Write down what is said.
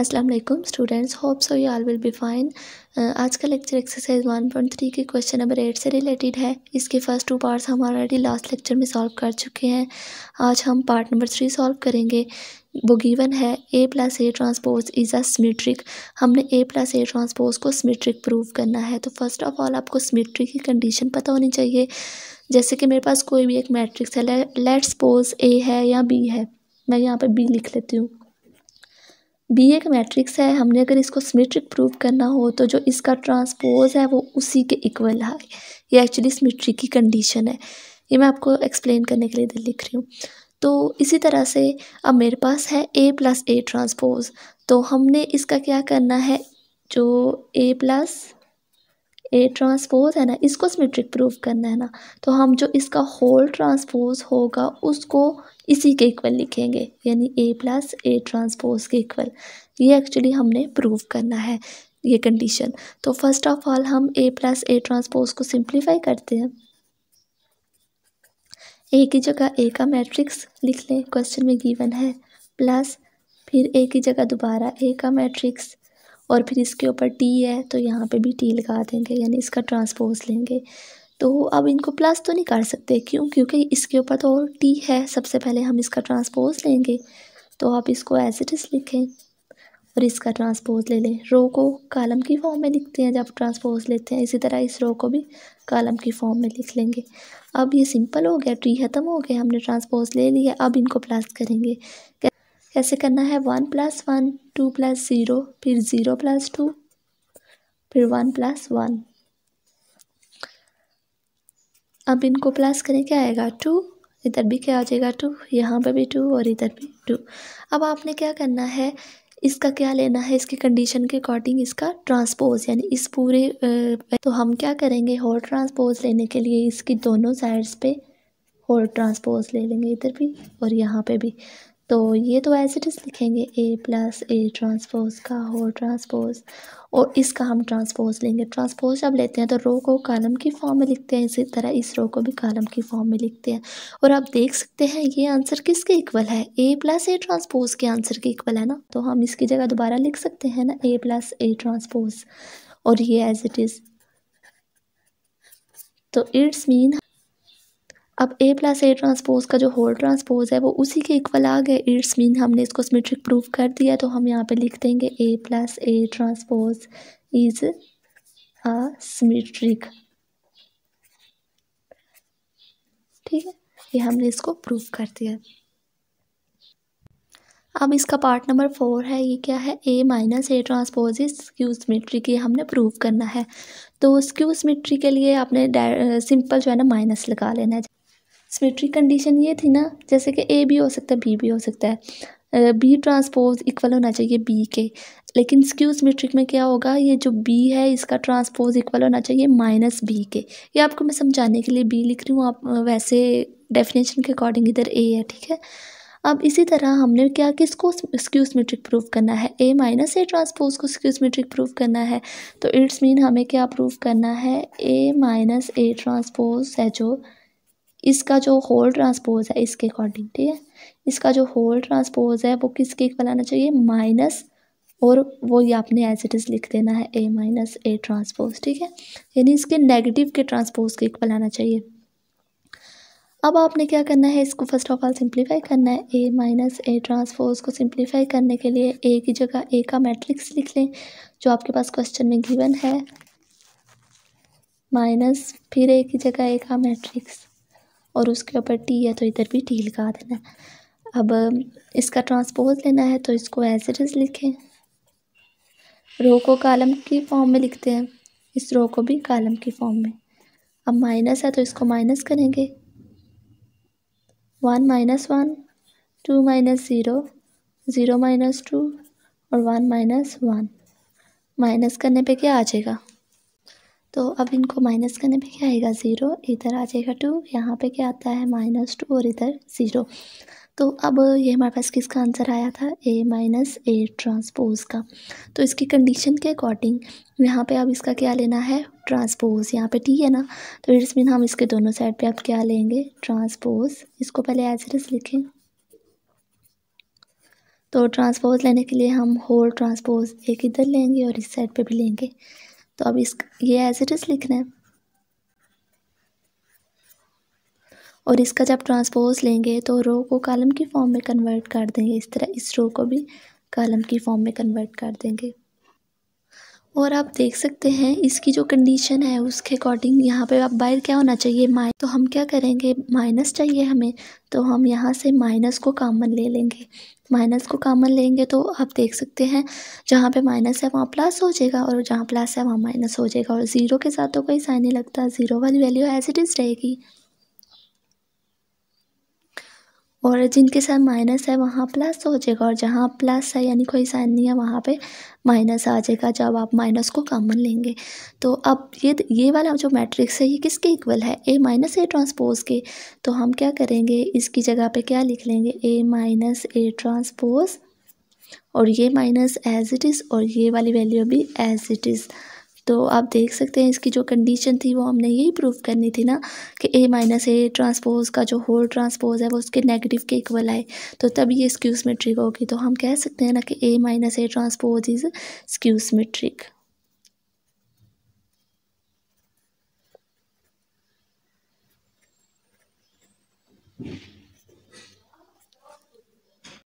अस्सलाम वालेकुम students hope so you all will be fine आज का lecture exercise one point three के क्वेश्चन नंबर एट से रिलेटेड है इसके फर्स्ट टू पार्ट्स हम ऑलरेडी लास्ट लेक्चर में सॉल्व कर चुके हैं आज हम पार्ट नंबर थ्री सॉल्व करेंगे वो गिवन है A plus A transpose is a symmetric हमने ए प्लस ए ट्रांसपोज को सिमेट्रिक प्रूव करना है तो फर्स्ट ऑफ ऑल आपको सिमेट्रिक की कंडीशन पता होनी चाहिए जैसे कि मेरे पास कोई भी एक मैट्रिक्स है लेट्स सपोज ए है या बी है मैं यहाँ पर बी लिख लेती हूँ बी एक मैट्रिक्स है हमने अगर इसको सिमेट्रिक प्रूव करना हो तो जो इसका ट्रांसपोज है वो उसी के इक्वल है ये एक्चुअली सिमेट्रिक की कंडीशन है ये मैं आपको एक्सप्लेन करने के लिए लिख रही हूँ तो इसी तरह से अब मेरे पास है ए प्लस ए ट्रांसपोज तो हमने इसका क्या करना है जो ए प्लस ए ट्रांसपोज है ना इसको सिमेट्रिक प्रूफ करना है ना तो हम जो इसका होल ट्रांसपोज होगा उसको इसी के इक्वल लिखेंगे यानी ए प्लस ए ट्रांसपोज के इक्वल ये एक्चुअली हमने प्रूव करना है ये कंडीशन तो फर्स्ट ऑफ ऑल हम ए प्लस ए ट्रांसपोज को सिंप्लीफाई करते हैं ए की जगह ए का मैट्रिक्स लिख लें क्वेश्चन में गिवन है प्लस फिर ए की जगह दोबारा ए का मैट्रिक्स और फिर इसके ऊपर टी है तो यहाँ पे भी टी लगा देंगे यानी इसका ट्रांसपोज लेंगे तो अब इनको प्लस तो नहीं कर सकते क्यों क्योंकि इसके ऊपर तो टी है सबसे पहले हम इसका ट्रांसपोज लेंगे तो आप इसको एज इट इज़ लिखें और इसका ट्रांसपोज ले लें रो को कालम की फॉर्म में लिखते हैं जब ट्रांसपोज लेते हैं इसी तरह इस रो को भी कालम की फॉर्म में लिख लेंगे अब ये सिंपल हो गया ट्री ख़त्म हो गया हमने ट्रांसपोज ले लिया अब इनको प्लस करेंगे कैसे करना है one plus one two plus zero फिर ज़ीरो प्लस टू फिर वन प्लस वन अब इनको प्लस करें क्या आएगा टू इधर भी क्या आ जाएगा टू यहाँ पर भी टू और इधर भी टू अब आपने क्या करना है इसका क्या लेना है इसकी कंडीशन के अकॉर्डिंग इसका ट्रांसपोज यानी इस पूरे तो हम क्या करेंगे होल ट्रांसपोज लेने के लिए इसकी दोनों साइड्स पे होल ट्रांसपोज ले लेंगे इधर भी और यहाँ पे भी तो ये तो एज इट इज़ लिखेंगे ए प्लस ए ट्रांसपोज का होल ट्रांसपोज और इसका हम ट्रांसपोज लेंगे ट्रांसपोज जब लेते हैं तो रो को कॉलम की फॉर्म में लिखते हैं इसी तरह इस रो को भी कॉलम की फॉर्म में लिखते हैं और आप देख सकते हैं ये आंसर किसके इक्वल है ए प्लस ए ट्रांसपोज के आंसर के इक्वल है ना तो हम इसकी जगह दोबारा लिख सकते हैं ना ए प्लस ए ट्रांसपोज और ये एज इट इज़ तो इट्स मीन अब ए प्लस ए ट्रांसपोज का जो होल ट्रांसपोज है वो उसी के इक्वल आ गया इट्स मीन हमने इसको सिमेट्रिक प्रूफ कर दिया तो हम यहाँ पे लिख देंगे A plus A transpose is a symmetric ठीक है ये हमने इसको प्रूफ कर दिया अब इसका पार्ट नंबर फोर है ये क्या है A minus A transpose is skew symmetry ये हमने प्रूव करना है तो स्क्यू सिमेट्री के लिए आपने सिंपल जो है ना माइनस लगा लेना है स्पिलिटरी कंडीशन ये थी ना जैसे कि ए भी हो सकता है बी भी हो सकता है बी ट्रांसपोज इक्वल होना चाहिए बी के लेकिन स्क्यू सिमेट्रिक में क्या होगा ये जो बी है इसका ट्रांसपोज इक्वल होना चाहिए माइनस बी के ये आपको मैं समझाने के लिए बी लिख रही हूँ आप वैसे डेफिनेशन के अकॉर्डिंग इधर ए है ठीक है अब इसी तरह हमने क्या कि इसको स्क्यू सिमेट्रिक प्रूव करना है ए माइनस ए ट्रांसपोज को स्क्यू सिमेट्रिक प्रूव करना है तो इट्स मीन हमें क्या प्रूव करना है ए माइनस ए ट्रांसपोज है जो इसका जो होल ट्रांसपोज है इसके अकॉर्डिंग ठीक है इसका जो होल ट्रांसपोज है वो किसके इक्वल आना चाहिए माइनस और वो ये आपने एज इट इज़ लिख देना है ए माइनस ए ट्रांसपोज ठीक है यानी इसके नेगेटिव के ट्रांसपोज के इक्वल आना चाहिए अब आपने क्या करना है इसको फर्स्ट ऑफ ऑल सिंप्लीफाई करना है ए माइनस ए ट्रांसपोज को सिंप्लीफाई करने के लिए ए की जगह ए का मैट्रिक्स लिख लें जो आपके पास क्वेश्चन में गिवन है माइनस फिर ए की जगह ए का मैट्रिक्स और उसके ऊपर टी है तो इधर भी टी लगा देना है अब इसका ट्रांसपोज लेना है तो इसको एज इट इज़ लिखें रो को कालम की फॉर्म में लिखते हैं इस रो को भी कालम की फॉर्म में अब माइनस है तो इसको माइनस करेंगे one minus one two minus zero zero minus two और वन माइनस वन माइनस करने पे क्या आ जाएगा तो अब इनको माइनस करने पे क्या आएगा ज़ीरो इधर आ जाएगा टू यहाँ पे क्या आता है माइनस टू और इधर ज़ीरो तो अब ये हमारे पास किसका आंसर आया था ए माइनस ए ट्रांसपोज़ का तो इसकी कंडीशन के अकॉर्डिंग यहाँ पे अब इसका क्या लेना है ट्रांसपोज़ यहाँ पे टी है ना तो इट्स मीन हम इसके दोनों साइड पे अब क्या लेंगे ट्रांसपोज़ इसको पहले एज इट इज़ लिखें तो ट्रांसपोज़ लेने के लिए हम होल ट्रांसपोज़ एक इधर लेंगे और इस साइड पर भी लेंगे तो अब इस ये एज इट इज़ लिखना है और इसका जब ट्रांसपोज लेंगे तो रो को कॉलम की फॉर्म में कन्वर्ट कर देंगे इस तरह इस रो को भी कॉलम की फॉर्म में कन्वर्ट कर देंगे और आप देख सकते हैं इसकी जो कंडीशन है उसके अकॉर्डिंग यहाँ पे आप बाहर क्या होना चाहिए माइ तो हम क्या करेंगे माइनस चाहिए हमें तो हम यहाँ से माइनस को कामन ले लेंगे माइनस को कामन लेंगे तो आप देख सकते हैं जहाँ पे माइनस है वहाँ प्लस हो जाएगा और जहाँ प्लस है वहाँ माइनस हो जाएगा और ज़ीरो के साथ तो कोई साइन नहीं लगता ज़ीरो वाली वैल्यू एज इट इज़ रहेगी और जिनके साथ माइनस है वहाँ प्लस हो जाएगा और जहाँ प्लस है यानी कोई साइन नहीं है वहाँ पे माइनस आ जाएगा जब आप माइनस को कॉमन लेंगे तो अब ये ये वाला जो मैट्रिक्स है ये किसके इक्वल है ए माइनस ए ट्रांसपोज़ के तो हम क्या करेंगे इसकी जगह पे क्या लिख लेंगे ए माइनस ए ट्रांसपोज़ और ये माइनस एज इट इज़ और ये वाली वैल्यू भी एज इट इज़ तो आप देख सकते हैं इसकी जो कंडीशन थी वो हमने यही प्रूव करनी थी ना कि ए माइनस ए ट्रांसपोज का जो होल ट्रांसपोज है वो उसके नेगेटिव के इक्वल आए तो तब ये स्क्यूसमेट्रिक होगी तो हम कह सकते हैं ना कि A minus A transpose is स्क्यूसमेट्रिक